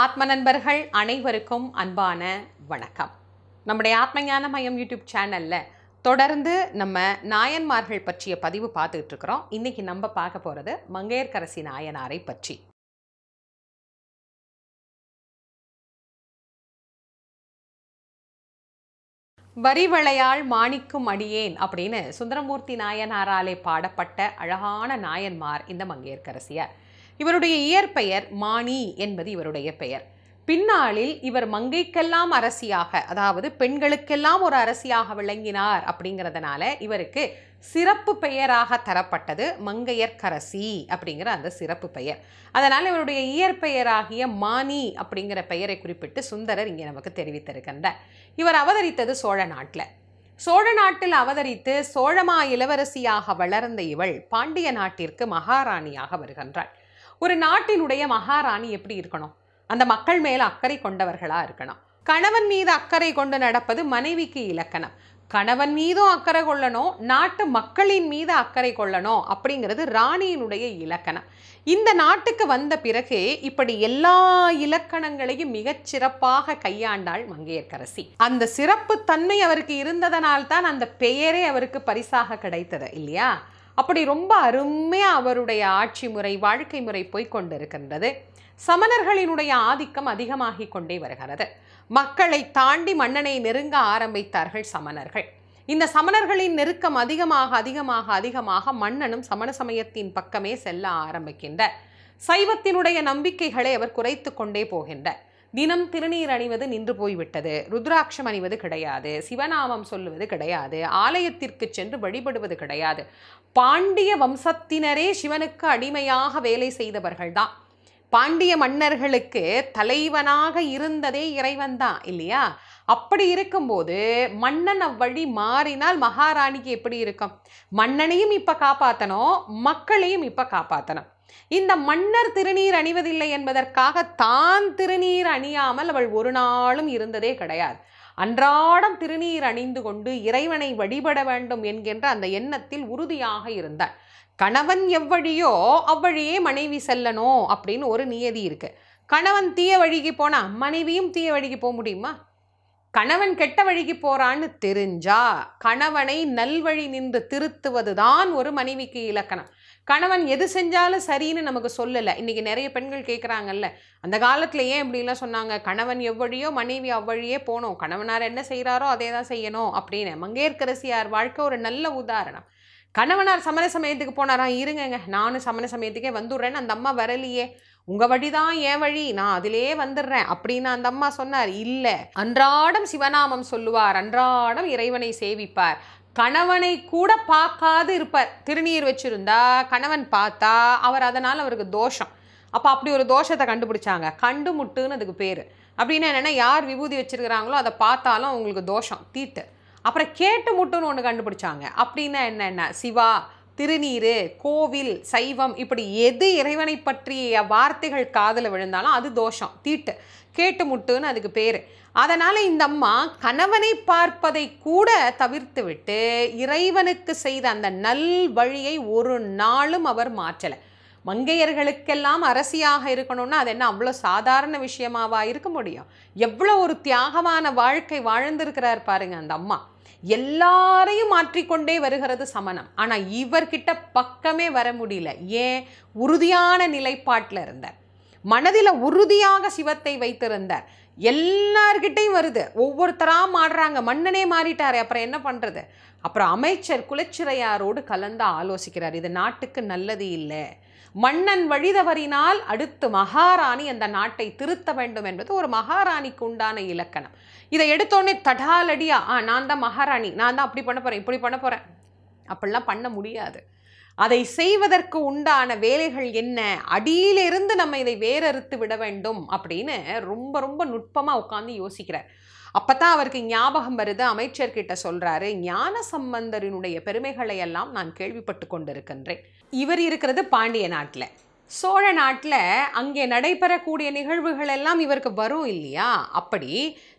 ஆத்ம நண்பர்கள் அனைவருக்கும் அன்பான வணக்கம் நம்முடைய ஆத்மஞான மயம் யூடியூப் சேனலில் தொடர்ந்து நம்ம நாயன்மார்கள் பற்றிய பதிவு பார்த்துக்கிட்டு இருக்கிறோம் இன்றைக்கி நம்ம பார்க்க போகிறது மங்கையர்கரசி நாயனாரை பற்றி வரிவளையால் மாணிக்கும் அடியேன் அப்படின்னு சுந்தரமூர்த்தி நாயனாராலே பாடப்பட்ட அழகான நாயன்மார் இந்த மங்கையர்கரசியார் இவருடைய இயற்பெயர் மாணி என்பது இவருடைய பெயர் பின்னாளில் இவர் மங்கைக்கெல்லாம் அரசியாக அதாவது பெண்களுக்கெல்லாம் ஒரு அரசியாக விளங்கினார் அப்படிங்கிறதுனால இவருக்கு சிறப்பு பெயராக தரப்பட்டது மங்கையர்கரசி அப்படிங்கிற அந்த சிறப்பு பெயர் அதனால் இவருடைய இயற்பெயராகிய மானி அப்படிங்கிற பெயரை குறிப்பிட்டு சுந்தரர் இங்கே நமக்கு தெரிவித்திருக்கின்றார் இவர் அவதரித்தது சோழ நாட்டில் சோழ நாட்டில் அவதரித்து சோழமா இளவரசியாக வளர்ந்த இவள் பாண்டிய நாட்டிற்கு மகாராணியாக வருகின்றாள் ஒரு நாட்டினுடைய மகாராணி எப்படி இருக்கணும் அந்த மக்கள் மேல அக்கறை கொண்டவர்களா இருக்கணும் கணவன் மீது அக்கறை கொண்டு நடப்பது மனைவிக்கு இலக்கணம் கணவன் மீதும் அக்கறை கொள்ளணும் நாட்டு மக்களின் மீது அக்கறை கொள்ளணும் அப்படிங்கிறது ராணியினுடைய இலக்கணம் இந்த நாட்டுக்கு வந்த பிறகு இப்படி எல்லா இலக்கணங்களையும் மிகச் சிறப்பாக கையாண்டாள் மங்கையர்கரசி அந்த சிறப்பு தன்மை அவருக்கு இருந்ததனால்தான் அந்த பெயரே அவருக்கு பரிசாக கிடைத்தது இல்லையா அப்படி ரொம்ப அருமையாக அவருடைய ஆட்சி முறை வாழ்க்கை முறை போய்கொண்டிருக்கின்றது சமணர்களினுடைய ஆதிக்கம் அதிகமாகிக் கொண்டே வருகிறது மக்களை தாண்டி மன்னனை நெருங்க ஆரம்பித்தார்கள் சமணர்கள் இந்த சமணர்களின் நெருக்கம் அதிகமாக அதிகமாக அதிகமாக மன்னனும் சமண சமயத்தின் பக்கமே செல்ல ஆரம்பிக்கின்ற சைவத்தினுடைய நம்பிக்கைகளை அவர் குறைத்து கொண்டே போகின்றார் தினம் திருநீர் அணிவது நின்று போய்விட்டது ருத்ராட்சம் அணிவது கிடையாது சிவநாமம் சொல்லுவது கிடையாது ஆலயத்திற்கு சென்று வழிபடுவது கிடையாது பாண்டிய வம்சத்தினரே சிவனுக்கு அடிமையாக வேலை செய்தவர்கள்தான் பாண்டிய மன்னர்களுக்கு தலைவனாக இருந்ததே இறைவன் தான் இல்லையா அப்படி இருக்கும்போது மன்னன் அவ்வழி மாறினால் மகாராணிக்கு எப்படி இருக்கும் மன்னனையும் இப்போ காப்பாற்றணும் மக்களையும் இப்போ காப்பாற்றணும் இந்த மன்னர் திருநீர் அணிவதில்லை என்பதற்காக தான் திருநீர் அணியாமல் அவள் ஒரு நாளும் இருந்ததே கிடையாது அன்றாடம் திருநீர் அணிந்து கொண்டு இறைவனை வழிபட வேண்டும் என்கின்ற அந்த எண்ணத்தில் உறுதியாக இருந்தாள் கணவன் எவ்வழியோ அவ்வழியே மனைவி செல்லணும் அப்படின்னு ஒரு நியதி இருக்கு கணவன் தீய வழிக்கு போனா மனைவியும் தீய வழிக்கு போக முடியுமா கணவன் கெட்ட வழிக்கு போறான்னு தெரிஞ்சா கணவனை நல்வழி நின்று திருத்துவதுதான் ஒரு மனைவிக்கு இலக்கணம் கணவன் எது செஞ்சாலும் சரின்னு நமக்கு சொல்லலை இன்னைக்கு நிறைய பெண்கள் கேட்குறாங்கல்ல அந்த காலத்தில் ஏன் இப்படிலாம் சொன்னாங்க கணவன் எவ்வழியோ மனைவி அவ்வழியே போனோம் கணவனார் என்ன செய்கிறாரோ அதே தான் செய்யணும் அப்படின்னு மங்கேற்கரசியார் வாழ்க்கை ஒரு நல்ல உதாரணம் கணவனார் சமண சமயத்துக்கு போனாராம் இருங்கங்க நானும் சமண சமயத்துக்கே வந்துடுறேன்னு அந்த அம்மா வரலையே உங்கள் வழி தான் என் வழி நான் அதிலே வந்துடுறேன் அப்படின்னு அந்த அம்மா சொன்னார் இல்லை அன்றாடம் சிவநாமம் சொல்லுவார் அன்றாடம் இறைவனை சேவிப்பார் கணவனை கூட பார்க்காது இருப்பார் திருநீர் வச்சுருந்தா கணவன் பார்த்தா அவர் அதனால் அவருக்கு தோஷம் அப்போ அப்படி ஒரு தோஷத்தை கண்டுபிடிச்சாங்க கண்டு முட்டுன்னு அதுக்கு பேர் அப்படின்னா என்னென்னா யார் விபூதி வச்சுருக்கிறாங்களோ அதை பார்த்தாலும் அவங்களுக்கு தோஷம் தீட்டு அப்புறம் கேட்டு முட்டுன்னு ஒன்று கண்டுபிடிச்சாங்க அப்படின்னா என்னென்ன சிவா திருநீர் கோவில் சைவம் இப்படி எது இறைவனை பற்றிய வார்த்தைகள் காதில் விழுந்தாலும் அது தோஷம் தீட்டு கேட்டு முட்டுன்னு அதுக்கு பேர் அதனால் இந்த அம்மா கணவனை பார்ப்பதை கூட தவிர்த்து விட்டு இறைவனுக்கு செய்த அந்த நல் வழியை ஒரு நாளும் அவர் மாற்றலை மங்கையர்களுக்கெல்லாம் அரசியாக இருக்கணும்னா அது என்ன அவ்வளோ சாதாரண விஷயமாவா இருக்க முடியும் எவ்வளோ ஒரு தியாகமான வாழ்க்கை வாழ்ந்திருக்கிறார் பாருங்க அந்த அம்மா எல்லாரையும் மாற்றிக்கொண்டே வருகிறது சமணம் ஆனால் இவர்கிட்ட பக்கமே வர முடியல ஏன் உறுதியான நிலைப்பாட்டில் இருந்தார் மனதில் உறுதியாக சிவத்தை வைத்திருந்தார் எல்லார்கிட்டையும் வருது ஒவ்வொருத்தராக மாடுறாங்க மன்னனே மாறிட்டார் அப்புறம் என்ன பண்ணுறது அப்புறம் அமைச்சர் குலச்சிறையாரோடு கலந்து ஆலோசிக்கிறார் இது நாட்டுக்கு நல்லது இல்லை மன்னன் வழிதவறினால் அடுத்து மகாராணி அந்த நாட்டை திருத்த வேண்டும் என்பது ஒரு மகாராணிக்கு உண்டான இலக்கணம் இதை எடுத்தோடனே தடாலடியா ஆ நான் தான் மகாராணி நான் தான் அப்படி பண்ண போகிறேன் இப்படி பண்ண போகிறேன் அப்படிலாம் பண்ண முடியாது அதை செய்வதற்கு உண்டான வேலைகள் என்ன அடியிலிருந்து நம்ம இதை வேறறுத்து விட வேண்டும் அப்படின்னு ரொம்ப ரொம்ப நுட்பமாக உட்காந்து யோசிக்கிறார் அப்போ தான் அவருக்கு ஞாபகம் வருது அமைச்சர்கிட்ட சொல்கிறாரு ஞான சம்பந்தரினுடைய பெருமைகளை எல்லாம் நான் கேள்விப்பட்டு கொண்டிருக்கின்றேன் இவர் இருக்கிறது பாண்டிய நாட்டில் சோழ நாட்டில் அங்கே நடைபெறக்கூடிய நிகழ்வுகள் எல்லாம் இவருக்கு வரும் இல்லையா அப்படி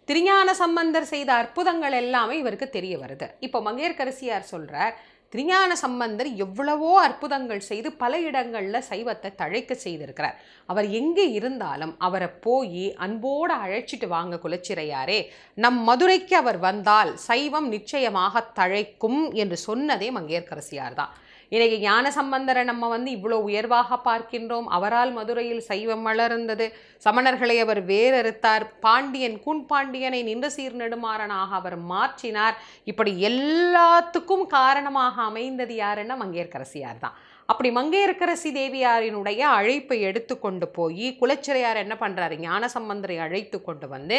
திருஞான சம்பந்தர் செய்த அற்புதங்கள் எல்லாமே இவருக்கு தெரிய வருது இப்போ மங்கையர்கரசியார் சொல்கிறார் திருஞான சம்பந்தர் எவ்வளவோ அற்புதங்கள் செய்து பல இடங்களில் சைவத்தை தழைக்க செய்திருக்கிறார் அவர் எங்கே இருந்தாலும் அவரை போய் அன்போடு அழைச்சிட்டு வாங்க குலச்சிறையாரே நம் மதுரைக்கு அவர் வந்தால் சைவம் நிச்சயமாக தழைக்கும் என்று சொன்னதே மங்கையர்கரசியார் தான் இன்னைக்கு ஞான சம்பந்தரை நம்ம வந்து இவ்வளோ உயர்வாக பார்க்கின்றோம் அவரால் மதுரையில் சைவம் வளர்ந்தது சமணர்களை அவர் வேறறுத்தார் பாண்டியன் கூன் பாண்டியனை நின்று சீர் நெடுமாறனாக அவர் மாற்றினார் இப்படி எல்லாத்துக்கும் காரணமாக அமைந்தது யாருன்னா மங்கையர்கரசியார் தான் அப்படி மங்கையரக்கரசி தேவியாரினுடைய அழைப்பை எடுத்து கொண்டு போய் குலச்சிறையார் என்ன பண்ணுறாரு ஞானசம்பந்தரை அழைத்து கொண்டு வந்து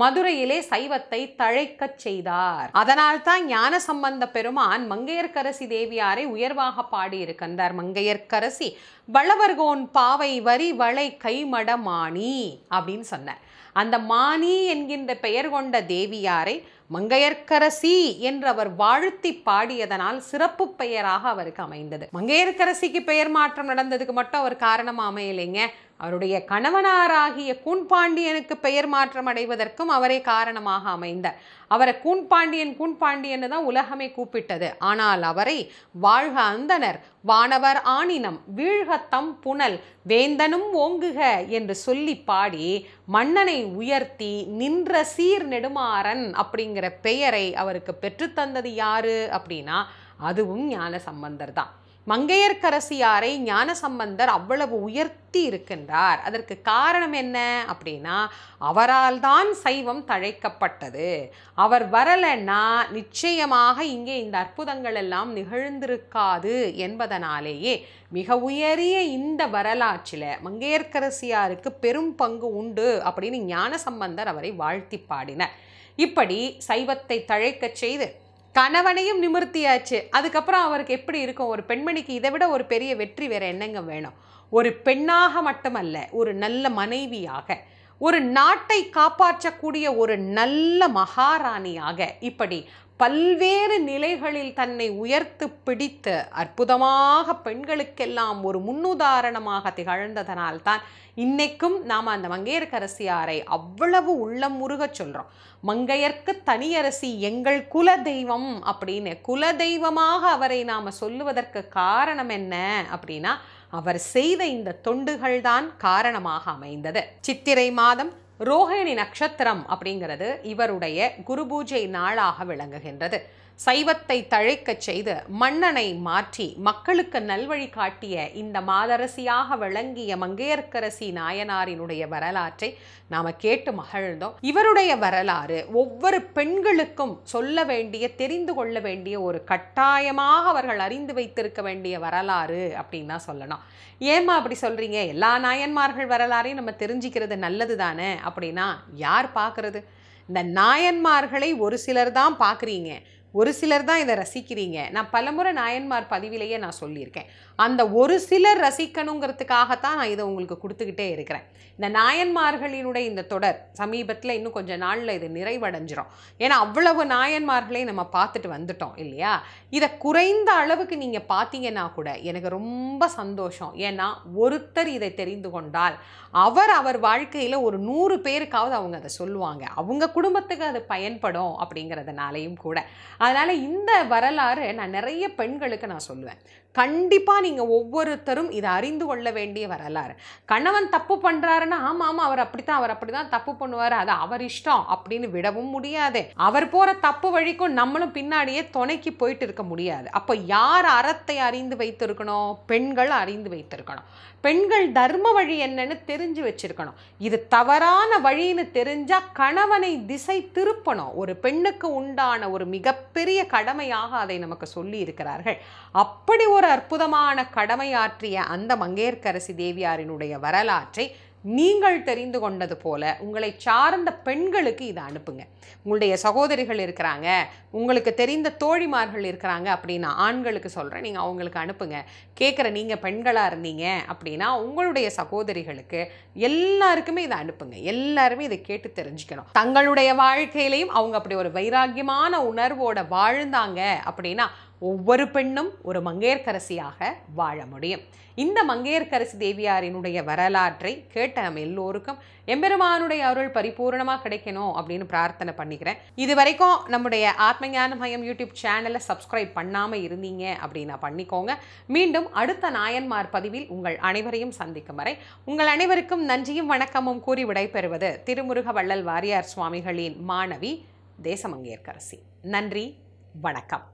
மதுரையிலே சைவத்தை தழைக்கச் செய்தார் அதனால்தான் ஞானசம்பந்த பெருமான் மங்கையர்க்கரசி தேவியாரை உயர்வாக பாடியிருக்கின்றார் மங்கையர்க்கரசி வளவர்கோன் பாவை வரி வளை கைமட மாணி அப்படின்னு சொன்னார் அந்த மாணி என்கின்ற பெயர் கொண்ட தேவியாரை மங்கையர்க்கரசி என்று அவர் வாழ்த்தி பாடியதனால் சிறப்பு பெயராக அவருக்கு அமைந்தது மங்கையர்க்கரசிக்கு பெயர் மாற்றம் நடந்ததுக்கு மட்டும் அவர் காரணமாக அமையலைங்க அவருடைய கணவனாராகிய கூண்பாண்டியனுக்கு பெயர் மாற்றம் அடைவதற்கும் அவரே காரணமாக அமைந்தார் அவரை கூண்பாண்டியன் கூண்பாண்டியன் தான் உலகமே கூப்பிட்டது ஆனால் அவரை வாழ்க அந்தனர் வானவர் ஆணினம் வீழ்கத்தம் புனல் வேந்தனும் ஓங்குக என்று சொல்லி பாடி மன்னனை உயர்த்தி நின்ற சீர் நெடுமாறன் அப்படிங்கிற பெயரை அவருக்கு பெற்றுத்தந்தது யாரு அப்படின்னா அதுவும் ஞான சம்பந்தர் தான் மங்கையர்க்கரசியாரை ஞானசம்பந்தர் அவ்வளவு உயர்த்தி இருக்கின்றார் அதற்கு காரணம் என்ன அப்படின்னா அவரால் தான் சைவம் தழைக்கப்பட்டது அவர் வரலைன்னா நிச்சயமாக இங்கே இந்த அற்புதங்கள் எல்லாம் நிகழ்ந்திருக்காது என்பதனாலேயே மிக உயரிய இந்த வரலாற்றில் மங்கையர்க்கரசியாருக்கு பெரும் பங்கு உண்டு அப்படின்னு ஞானசம்பந்தர் அவரை வாழ்த்தி பாடினார் இப்படி சைவத்தை தழைக்கச் செய்து கணவனையும் நிமிர்த்தியாச்சு அதுக்கப்புறம் அவருக்கு எப்படி இருக்கும் ஒரு பெண்மணிக்கு இதை விட ஒரு பெரிய வெற்றி வேற என்னங்க வேணும் ஒரு பெண்ணாக மட்டுமல்ல ஒரு நல்ல மனைவியாக ஒரு நாட்டை காப்பாற்றக்கூடிய ஒரு நல்ல மகாராணியாக இப்படி பல்வேறு நிலைகளில் தன்னை உயர்த்து பிடித்து அற்புதமாக பெண்களுக்கெல்லாம் ஒரு முன்னுதாரணமாக திகழ்ந்ததனால் தான் இன்னைக்கும் நாம் அந்த மங்கையர்கரசியாரை அவ்வளவு உள்ளம் முருக சொல்கிறோம் மங்கையர்க்கு தனியரசி எங்கள் குல தெய்வம் அப்படின்னு குல தெய்வமாக அவரை நாம் சொல்லுவதற்கு காரணம் என்ன அப்படின்னா அவர் செய்த இந்த தொண்டுகள் தான் காரணமாக அமைந்தது சித்திரை மாதம் ரோஹிணி நட்சத்திரம் அப்படிங்கிறது இவருடைய குரு பூஜை நாளாக விளங்குகின்றது சைவத்தை தழைக்கச் செய்து மன்னனை மாற்றி மக்களுக்கு நல்வழி காட்டிய இந்த மாதரசியாக விளங்கிய மங்கையர்க்கரசி நாயனாரினுடைய வரலாற்றை நாம் கேட்டு மகிழ்ந்தோம் இவருடைய வரலாறு ஒவ்வொரு பெண்களுக்கும் சொல்ல வேண்டிய தெரிந்து கொள்ள வேண்டிய ஒரு கட்டாயமாக அவர்கள் அறிந்து வைத்திருக்க வேண்டிய வரலாறு அப்படின்னு தான் சொல்லணும் ஏமா அப்படி சொல்கிறீங்க எல்லா நாயன்மார்கள் வரலாறையும் நம்ம தெரிஞ்சுக்கிறது நல்லது தானே அப்படின்னா யார் பார்க்கறது இந்த நாயன்மார்களை ஒரு சிலர் தான் பார்க்குறீங்க ஒரு சிலர் தான் இதை ரசிக்கிறீங்க நான் பலமுறை நாயன்மார் பதிவிலேயே நான் சொல்லியிருக்கேன் அந்த ஒரு சிலர் ரசிக்கணுங்கிறதுக்காகத்தான் நான் இதை உங்களுக்கு கொடுத்துக்கிட்டே இருக்கிறேன் இந்த நாயன்மார்களினுடைய இந்த தொடர் சமீபத்தில் இன்னும் கொஞ்சம் நாளில் இது நிறைவடைஞ்சிரும் ஏன்னா அவ்வளவு நாயன்மார்களையும் நம்ம பார்த்துட்டு வந்துட்டோம் இல்லையா இதை குறைந்த அளவுக்கு நீங்கள் பார்த்தீங்கன்னா கூட எனக்கு ரொம்ப சந்தோஷம் ஏன்னா ஒருத்தர் இதை தெரிந்து கொண்டால் அவர் அவர் வாழ்க்கையில் ஒரு நூறு பேருக்காவது அவங்க அதை சொல்லுவாங்க அவங்க குடும்பத்துக்கு அது பயன்படும் அப்படிங்கிறதுனாலையும் கூட அதனால் இந்த வரலாறு நான் நிறைய பெண்களுக்கு நான் சொல்லுவேன் கண்டிப்பாக நீங்கள் ஒவ்வொருத்தரும் இதை அறிந்து கொள்ள வேண்டிய வரலாறு கணவன் தப்பு பண்ணுறாருன்னா ஆமாம் ஆமாம் அவர் அப்படி தான் அவர் அப்படி தான் தப்பு பண்ணுவார் அது அவர் இஷ்டம் அப்படின்னு விடவும் முடியாது அவர் போகிற தப்பு வழிக்கும் நம்மளும் பின்னாடியே துணைக்கு போயிட்டு இருக்க முடியாது அப்போ யார் அறத்தை அறிந்து வைத்திருக்கணும் பெண்கள் அறிந்து வைத்திருக்கணும் பெண்கள் தர்ம வழி என்னன்னு தெரிஞ்சு வச்சிருக்கணும் இது தவறான வழின்னு தெரிஞ்சால் கணவனை திசை திருப்பணும் ஒரு பெண்ணுக்கு உண்டான ஒரு மிகப்பெரிய கடமையாக அதை நமக்கு சொல்லி இருக்கிறார்கள் அப்படி ஒரு அற்புதமான அதற்கான கடமையாற்றிய அந்த மங்கையர்க்கரசி தேவியாரினுடைய வரலாற்றை நீங்கள் தெரிந்து கொண்டது போல உங்களை சார்ந்த பெண்களுக்கு இதை அனுப்புங்க உங்களுடைய சகோதரிகள் இருக்கிறாங்க உங்களுக்கு தெரிந்த தோழிமார்கள் இருக்கிறாங்க அப்படின்னு நான் ஆண்களுக்கு சொல்கிறேன் நீங்கள் அவங்களுக்கு அனுப்புங்க கேட்குற நீங்கள் பெண்களாக இருந்தீங்க அப்படின்னா உங்களுடைய சகோதரிகளுக்கு எல்லாருக்குமே இதை அனுப்புங்க எல்லாருமே இதை கேட்டு தெரிஞ்சுக்கணும் தங்களுடைய வாழ்க்கையிலையும் அவங்க அப்படி ஒரு வைராக்கியமான உணர்வோட வாழ்ந்தாங்க அப்படின்னா ஒவ்வொரு பெண்ணும் ஒரு மங்கையர்கரசியாக வாழ முடியும் இந்த மங்கையர்கரசி தேவியாரினுடைய வரலாற்றை கேட்ட நம்ம எல்லோருக்கும் எம்பெருமானுடைய அருள் பரிபூர்ணமாக கிடைக்கணும் அப்படின்னு பிரார்த்தனை பண்ணிக்கிறேன் இது வரைக்கும் நம்முடைய ஆத்மஞான மயம் யூடியூப் சேனலை சப்ஸ்கிரைப் பண்ணாமல் இருந்தீங்க அப்படின்னா பண்ணிக்கோங்க மீண்டும் அடுத்த நாயன்மார் பதிவில் உங்கள் அனைவரையும் சந்திக்கும் வரை உங்கள் அனைவருக்கும் நன்றியும் வணக்கமும் கூறி விடைபெறுவது திருமுருக வள்ளல் வாரியார் சுவாமிகளின் மாணவி தேசமங்கையர்கரசி நன்றி வணக்கம்